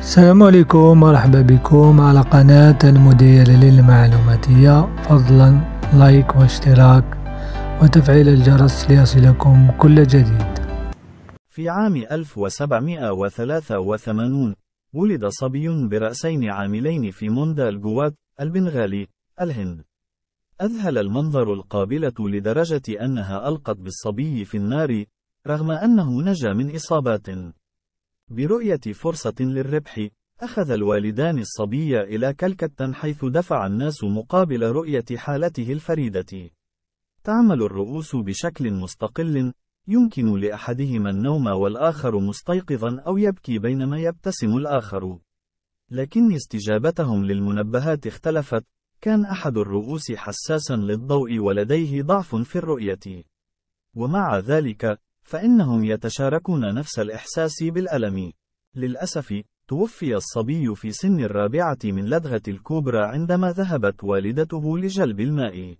السلام عليكم مرحبا بكم على قناة المدير للمعلوماتية فضلا لايك واشتراك وتفعيل الجرس ليصلكم كل جديد في عام 1783 ولد صبي برأسين عاملين في موندا الجواد البنغالي الهند أذهل المنظر القابلة لدرجة أنها ألقت بالصبي في النار رغم أنه نجا من إصابات برؤية فرصة للربح، أخذ الوالدان الصبي إلى كلكتا حيث دفع الناس مقابل رؤية حالته الفريدة. تعمل الرؤوس بشكل مستقل، يمكن لأحدهما النوم والآخر مستيقظا أو يبكي بينما يبتسم الآخر. لكن استجابتهم للمنبهات اختلفت، كان أحد الرؤوس حساسا للضوء ولديه ضعف في الرؤية. ومع ذلك، فإنهم يتشاركون نفس الإحساس بالألم. للأسف، توفي الصبي في سن الرابعة من لدغة الكوبرا عندما ذهبت والدته لجلب الماء.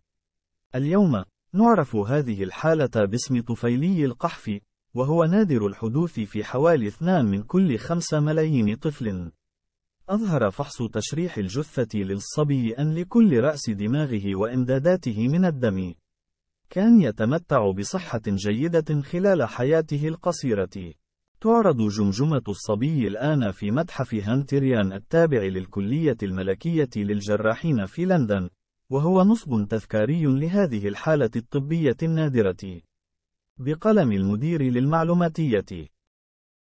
اليوم، نعرف هذه الحالة باسم طفيلي القحف، وهو نادر الحدوث في حوالي اثنان من كل خمسة ملايين طفل. أظهر فحص تشريح الجثة للصبي أن لكل رأس دماغه وإمداداته من الدم كان يتمتع بصحة جيدة خلال حياته القصيرة. تعرض جمجمة الصبي الآن في متحف هانتريان التابع للكلية الملكية للجراحين في لندن، وهو نصب تذكاري لهذه الحالة الطبية النادرة. بقلم المدير للمعلوماتية